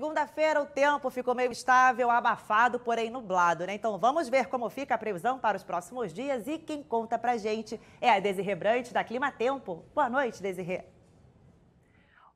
Segunda-feira o tempo ficou meio estável, abafado, porém nublado, né? Então vamos ver como fica a previsão para os próximos dias e quem conta pra gente é a Desirre da Clima Tempo. Boa noite, Desirre.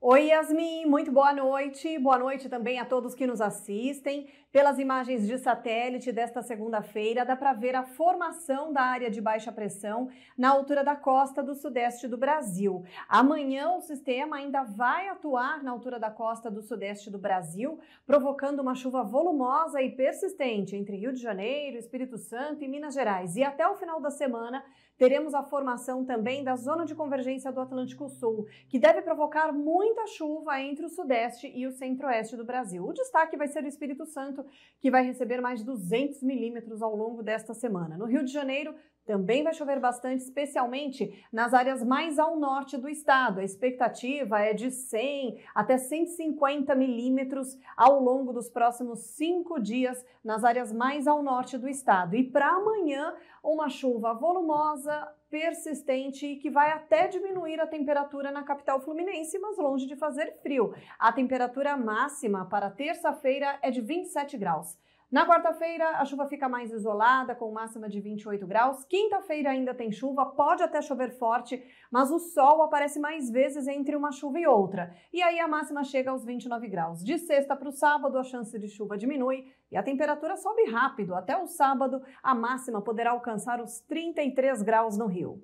Oi, Yasmin, muito boa noite. Boa noite também a todos que nos assistem. Pelas imagens de satélite desta segunda-feira, dá para ver a formação da área de baixa pressão na altura da costa do sudeste do Brasil. Amanhã, o sistema ainda vai atuar na altura da costa do sudeste do Brasil, provocando uma chuva volumosa e persistente entre Rio de Janeiro, Espírito Santo e Minas Gerais. E até o final da semana, teremos a formação também da zona de convergência do Atlântico Sul, que deve provocar muito muita chuva entre o sudeste e o centro-oeste do Brasil. O destaque vai ser o Espírito Santo, que vai receber mais 200 milímetros ao longo desta semana. No Rio de Janeiro, também vai chover bastante, especialmente nas áreas mais ao norte do estado. A expectativa é de 100 até 150 milímetros ao longo dos próximos cinco dias nas áreas mais ao norte do estado. E para amanhã, uma chuva volumosa, persistente e que vai até diminuir a temperatura na capital fluminense, mas longe de fazer frio. A temperatura máxima para terça-feira é de 27 graus. Na quarta-feira, a chuva fica mais isolada, com máxima de 28 graus. Quinta-feira ainda tem chuva, pode até chover forte, mas o sol aparece mais vezes entre uma chuva e outra. E aí a máxima chega aos 29 graus. De sexta para o sábado, a chance de chuva diminui e a temperatura sobe rápido. Até o sábado, a máxima poderá alcançar os 33 graus no Rio.